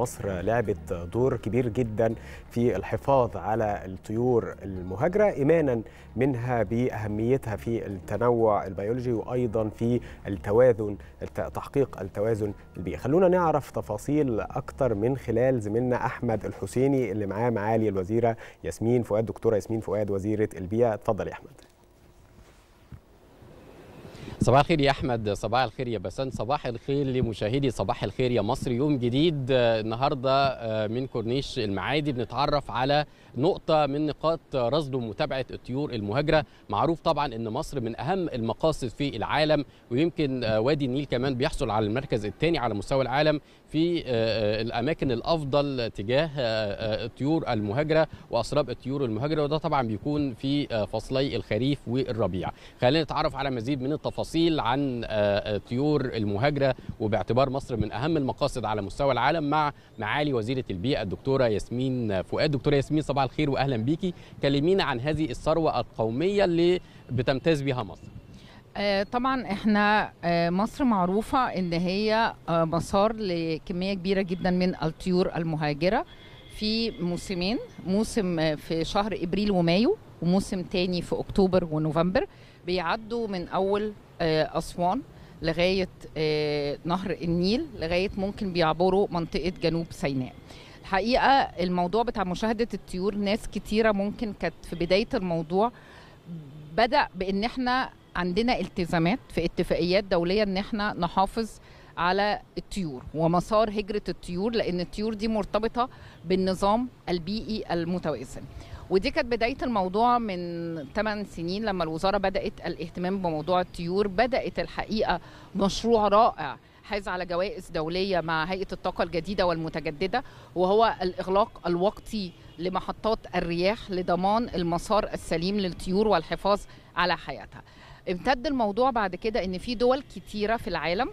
مصر لعبت دور كبير جدا في الحفاظ على الطيور المهاجرة إيمانا منها بأهميتها في التنوع البيولوجي وأيضا في التوازن تحقيق التوازن البيئي خلونا نعرف تفاصيل أكتر من خلال زميلنا أحمد الحسيني اللي معاه معالي الوزيرة ياسمين فؤاد دكتورة ياسمين فؤاد وزيرة البيئة اتفضل يا أحمد صباح الخير يا احمد صباح الخير يا بسان صباح الخير لمشاهدي صباح الخير يا مصر يوم جديد آه، النهارده آه، من كورنيش المعادي بنتعرف على نقطه من نقاط رصد ومتابعه الطيور المهاجره معروف طبعا ان مصر من اهم المقاصد في العالم ويمكن آه، وادي النيل كمان بيحصل على المركز الثاني على مستوى العالم في الاماكن الافضل تجاه الطيور المهاجره واسراب الطيور المهاجره وده طبعا بيكون في فصلي الخريف والربيع خلينا نتعرف على مزيد من التفاصيل تفاصيل عن آه، طيور المهاجره وباعتبار مصر من اهم المقاصد على مستوى العالم مع معالي وزيره البيئه الدكتوره ياسمين فؤاد دكتوره ياسمين صباح الخير واهلا بيكي كلمينا عن هذه الثروه القوميه اللي بتمتاز بها مصر آه، طبعا احنا آه، مصر معروفه ان هي مسار لكميه كبيره جدا من الطيور المهاجره في موسمين موسم في شهر ابريل ومايو وموسم تاني في اكتوبر ونوفمبر بيعدوا من اول آه، أسوان لغاية آه، نهر النيل لغاية ممكن بيعبروا منطقة جنوب سيناء الحقيقة الموضوع بتاع مشاهدة الطيور ناس كتيرة ممكن كانت في بداية الموضوع بدأ بأن احنا عندنا التزامات في اتفاقيات دولية ان احنا نحافظ على الطيور ومسار هجرة الطيور لأن الطيور دي مرتبطة بالنظام البيئي المتوازن ودي كانت بدايه الموضوع من 8 سنين لما الوزاره بدات الاهتمام بموضوع الطيور بدات الحقيقه مشروع رائع حاز على جوائز دوليه مع هيئه الطاقه الجديده والمتجدده وهو الاغلاق الوقتي لمحطات الرياح لضمان المسار السليم للطيور والحفاظ على حياتها امتد الموضوع بعد كده ان في دول كتيره في العالم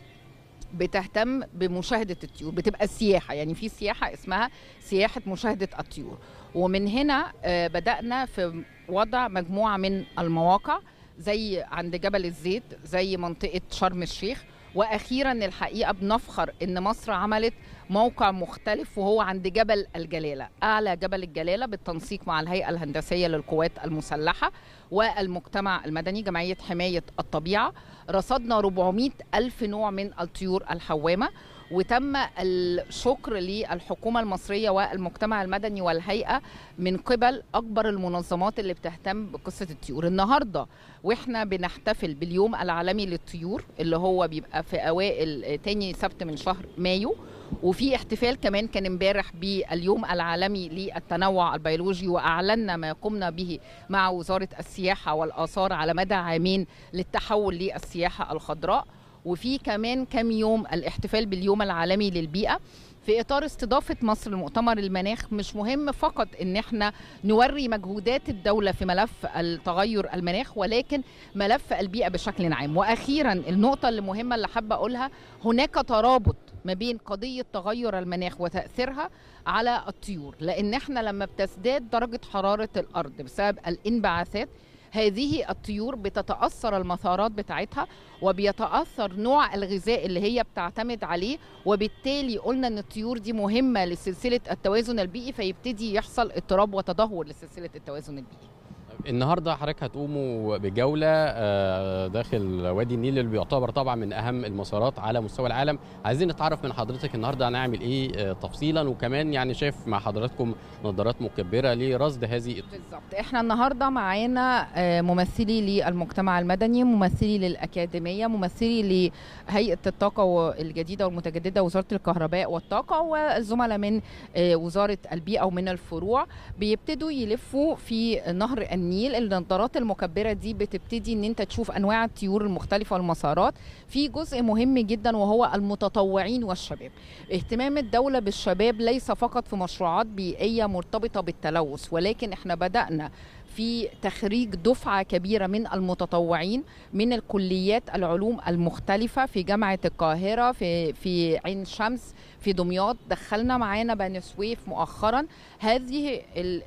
بتهتم بمشاهده الطيور بتبقى سياحه يعني في سياحه اسمها سياحه مشاهده الطيور ومن هنا آه، بدانا في وضع مجموعه من المواقع زي عند جبل الزيت زي منطقه شرم الشيخ واخيرا الحقيقه بنفخر ان مصر عملت موقع مختلف وهو عند جبل الجلاله اعلى جبل الجلاله بالتنسيق مع الهيئه الهندسيه للقوات المسلحه والمجتمع المدني جمعيه حمايه الطبيعه رصدنا 400 الف نوع من الطيور الحوامه وتم الشكر للحكومه المصريه والمجتمع المدني والهيئه من قبل اكبر المنظمات اللي بتهتم بقصه الطيور النهارده واحنا بنحتفل باليوم العالمي للطيور اللي هو بيبقى في اوائل آه، تاني سبت من شهر مايو وفي احتفال كمان كان امبارح باليوم العالمي للتنوع البيولوجي واعلنا ما قمنا به مع وزاره السياحه والاثار على مدى عامين للتحول للسياحه الخضراء وفي كمان كام يوم الاحتفال باليوم العالمي للبيئه في اطار استضافه مصر لمؤتمر المناخ مش مهم فقط ان احنا نوري مجهودات الدوله في ملف التغير المناخ ولكن ملف البيئه بشكل عام واخيرا النقطه المهمه اللي حابه اقولها هناك ترابط ما بين قضيه تغير المناخ وتاثيرها على الطيور لان احنا لما بتزداد درجه حراره الارض بسبب الانبعاثات هذه الطيور بتتأثر المسارات بتاعتها وبيتأثر نوع الغذاء اللي هي بتعتمد عليه وبالتالي قلنا ان الطيور دي مهمة لسلسلة التوازن البيئي فيبتدي يحصل اضطراب وتدهور لسلسلة التوازن البيئي النهارده حضرتك هتقوموا بجوله آه، داخل وادي النيل اللي بيعتبر طبعا من اهم المسارات على مستوى العالم عايزين نتعرف من حضرتك النهارده هنعمل ايه آه، تفصيلا وكمان يعني شايف مع حضراتكم نظارات مكبره لرصد هذه بالظبط احنا النهارده معانا آه، ممثلي للمجتمع المدني ممثلي للاكاديميه ممثلي لهيئه الطاقه الجديده والمتجدده وزاره الكهرباء والطاقه والزملاء من وزاره البيئه ومن الفروع بيبتدوا يلفوا في نهر النيل النيل النظارات المكبره دي بتبتدي ان انت تشوف انواع الطيور المختلفه والمسارات في جزء مهم جدا وهو المتطوعين والشباب اهتمام الدوله بالشباب ليس فقط في مشروعات بيئيه مرتبطه بالتلوث ولكن احنا بدانا في تخريج دفعة كبيرة من المتطوعين من الكليات العلوم المختلفة في جامعة القاهرة في في عين شمس في دمياط دخلنا معانا بني سويف مؤخرا هذه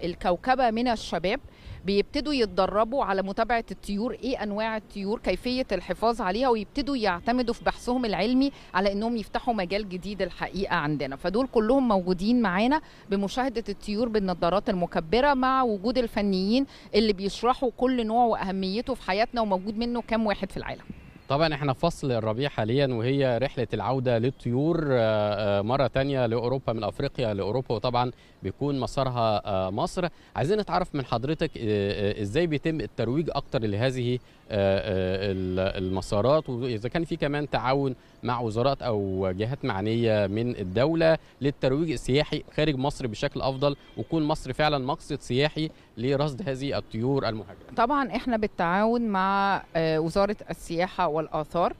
الكوكبة من الشباب بيبتدوا يتدربوا على متابعة الطيور ايه انواع الطيور كيفية الحفاظ عليها ويبتدوا يعتمدوا في بحثهم العلمي على انهم يفتحوا مجال جديد الحقيقة عندنا فدول كلهم موجودين معانا بمشاهدة الطيور بالنظارات المكبرة مع وجود الفنيين اللي بيشرحوا كل نوع واهميته في حياتنا وموجود منه كام واحد في العالم طبعا احنا فصل الربيع حاليا وهي رحله العوده للطيور آه، آه، مره تانية لاوروبا من افريقيا لاوروبا وطبعا بيكون مسارها آه، مصر عايزين نتعرف من حضرتك ازاي بيتم الترويج اكتر لهذه المسارات واذا كان في كمان تعاون مع وزارات او جهات معنيه من الدوله للترويج السياحي خارج مصر بشكل افضل ويكون مصر فعلا مقصد سياحي لرصد هذه الطيور المهاجره طبعا احنا بالتعاون مع وزاره السياحه والآثار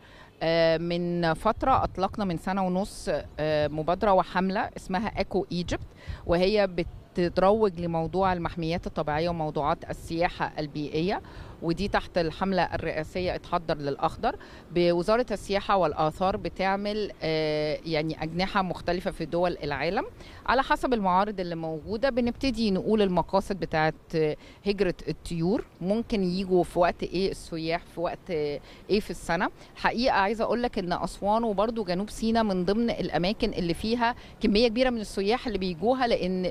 آه، من فترة أطلقنا من سنة ونص آه، مبادرة وحملة اسمها أكو إيجيبت وهي بت تروج لموضوع المحميات الطبيعيه وموضوعات السياحه البيئيه ودي تحت الحملة الرئاسية اتحضر للأخضر بوزارة السياحة والآثار بتعمل آه، يعني أجنحة مختلفة في دول العالم على حسب المعارض اللي موجودة بنبتدي نقول المقاصد بتاعت آه، هجرة الطيور ممكن يجوا في وقت إيه السياح في وقت آه، إيه في السنة حقيقة عايزة أقول لك إن أسوان وبرضو جنوب سيناء من ضمن الأماكن اللي فيها كمية كبيرة من السياح اللي بيجوها لأن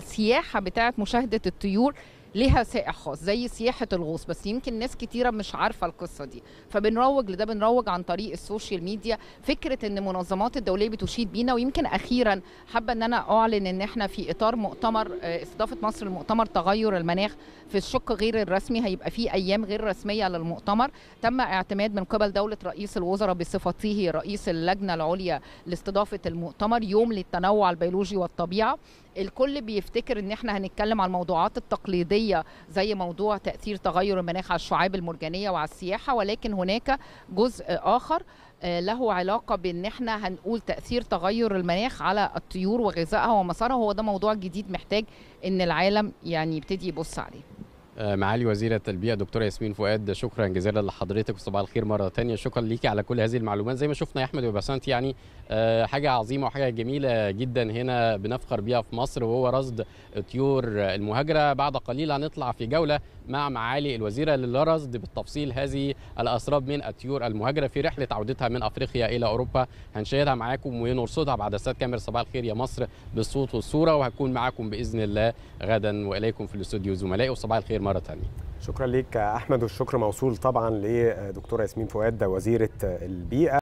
السياحه بتاعه مشاهده الطيور ليها سائح خاص زي سياحه الغوص بس يمكن ناس كتيره مش عارفه القصه دي فبنروج لده بنروج عن طريق السوشيال ميديا فكره ان منظمات الدوليه بتشيد بينا ويمكن اخيرا حابه ان انا اعلن ان احنا في اطار مؤتمر آه، استضافه مصر لمؤتمر تغير المناخ في الشق غير الرسمي هيبقى في ايام غير رسميه للمؤتمر تم اعتماد من قبل دوله رئيس الوزراء بصفته رئيس اللجنه العليا لاستضافه المؤتمر يوم للتنوع البيولوجي والطبيعه الكل بيفتكر ان احنا هنتكلم على الموضوعات التقليديه الاساسيه زي موضوع تاثير تغير المناخ على الشعاب المرجانيه وعلى السياحه ولكن هناك جزء اخر آه، له علاقه بان احنا هنقول تاثير تغير المناخ على الطيور وغذائها ومسارها هو ده موضوع جديد محتاج ان العالم يعني يبتدي يبص عليه معالي وزيرة البيئة دكتورة ياسمين فؤاد شكرا جزيلا لحضرتك وصباح الخير مرة تانية شكرا ليكي على كل هذه المعلومات زي ما شفنا يا أحمد وبسنت يعني آه، حاجة عظيمة وحاجة جميلة جدا هنا بنفخر بيها في مصر وهو رصد طيور المهاجرة بعد قليل هنطلع في جولة مع معالي الوزيرة للا بالتفصيل هذه الأسراب من الطيور المهاجرة في رحلة عودتها من أفريقيا إلى أوروبا هنشاهدها معاكم ونرصدها بعد أستاذ كاميرا صباح الخير يا مصر بالصوت والصورة وهكون معاكم بإذن الله غدا وإليكم في الاستوديو زملائي وصباح الخير مرة ثانية شكرا ليك أحمد والشكر موصول طبعا لدكتورة ياسمين فؤاد وزيرة البيئة